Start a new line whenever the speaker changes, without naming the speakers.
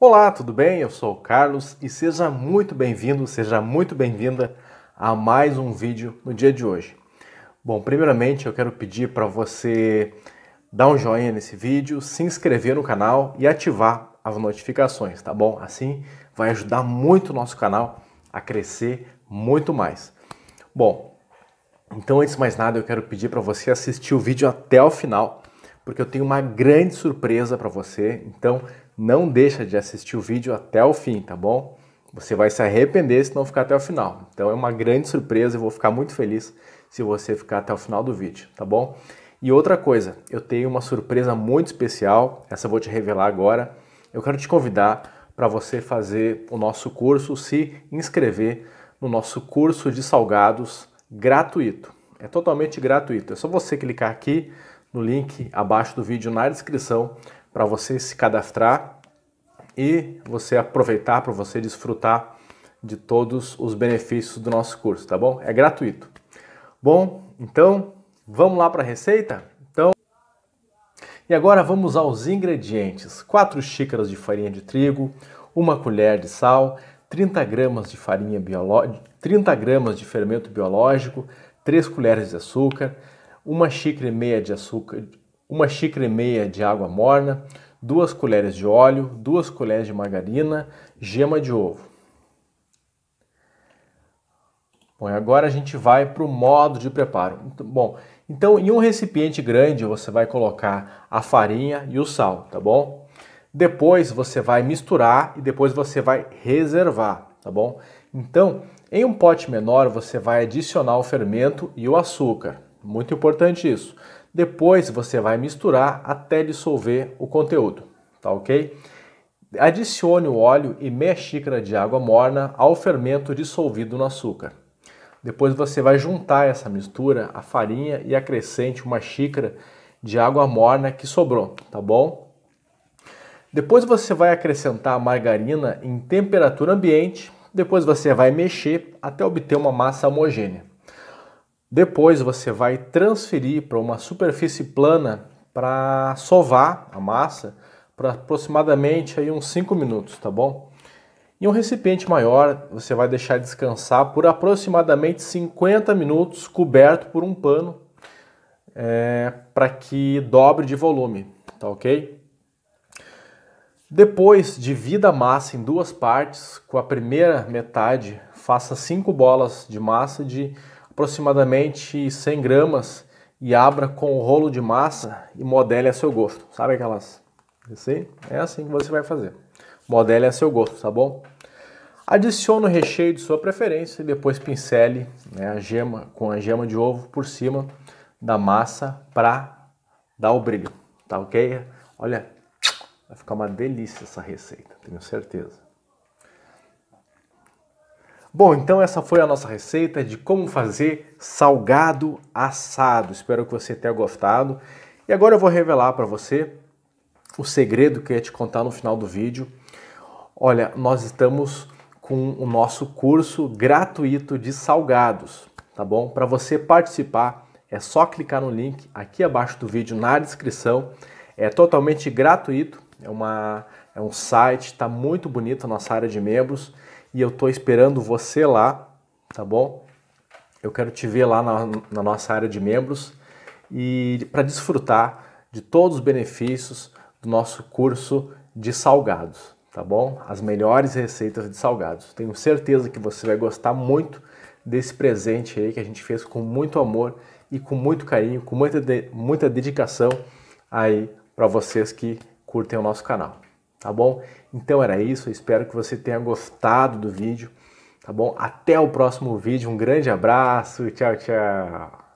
Olá, tudo bem? Eu sou o Carlos e seja muito bem-vindo, seja muito bem-vinda a mais um vídeo no dia de hoje. Bom, primeiramente eu quero pedir para você dar um joinha nesse vídeo, se inscrever no canal e ativar as notificações, tá bom? Assim vai ajudar muito o nosso canal a crescer muito mais. Bom, então antes de mais nada eu quero pedir para você assistir o vídeo até o final, porque eu tenho uma grande surpresa para você. Então não deixa de assistir o vídeo até o fim, tá bom? Você vai se arrepender se não ficar até o final. Então é uma grande surpresa, e vou ficar muito feliz se você ficar até o final do vídeo, tá bom? E outra coisa, eu tenho uma surpresa muito especial, essa eu vou te revelar agora. Eu quero te convidar para você fazer o nosso curso, se inscrever no nosso curso de salgados gratuito. É totalmente gratuito. É só você clicar aqui no link abaixo do vídeo na descrição para você se cadastrar e você aproveitar, para você desfrutar de todos os benefícios do nosso curso, tá bom? É gratuito. Bom, então vamos lá para a receita? Então, e agora vamos aos ingredientes: 4 xícaras de farinha de trigo, 1 colher de sal, 30 gramas de farinha biológica, 30 gramas de fermento biológico, 3 colheres de açúcar, 1 xícara e meia de açúcar, uma xícara e meia de água morna, duas colheres de óleo, duas colheres de margarina, gema de ovo. Bom, e agora a gente vai para o modo de preparo. Então, bom, então em um recipiente grande você vai colocar a farinha e o sal, tá bom? Depois você vai misturar e depois você vai reservar, tá bom? Então, em um pote menor você vai adicionar o fermento e o açúcar. Muito importante isso. Depois você vai misturar até dissolver o conteúdo, tá ok? Adicione o óleo e meia xícara de água morna ao fermento dissolvido no açúcar. Depois você vai juntar essa mistura, a farinha e acrescente uma xícara de água morna que sobrou, tá bom? Depois você vai acrescentar a margarina em temperatura ambiente, depois você vai mexer até obter uma massa homogênea. Depois você vai transferir para uma superfície plana para sovar a massa por aproximadamente aí uns 5 minutos, tá bom? Em um recipiente maior, você vai deixar descansar por aproximadamente 50 minutos coberto por um pano é, para que dobre de volume, tá ok? Depois, divida a massa em duas partes. Com a primeira metade, faça 5 bolas de massa de aproximadamente 100 gramas e abra com o rolo de massa e modele a seu gosto. Sabe aquelas? Assim? É assim que você vai fazer. Modele a seu gosto, tá bom? Adicione o recheio de sua preferência e depois pincele né, a gema com a gema de ovo por cima da massa para dar o brilho, tá ok? Olha, vai ficar uma delícia essa receita, tenho certeza. Bom, então essa foi a nossa receita de como fazer salgado assado. Espero que você tenha gostado. E agora eu vou revelar para você o segredo que eu ia te contar no final do vídeo. Olha, nós estamos com o nosso curso gratuito de salgados, tá bom? Para você participar, é só clicar no link aqui abaixo do vídeo na descrição. É totalmente gratuito, é, uma, é um site, está muito bonito a nossa área de membros e eu estou esperando você lá, tá bom? Eu quero te ver lá na, na nossa área de membros e para desfrutar de todos os benefícios do nosso curso de salgados, tá bom? As melhores receitas de salgados. Tenho certeza que você vai gostar muito desse presente aí que a gente fez com muito amor e com muito carinho, com muita, de, muita dedicação aí para vocês que curtem o nosso canal tá bom? Então era isso, eu espero que você tenha gostado do vídeo, tá bom? Até o próximo vídeo, um grande abraço, tchau, tchau!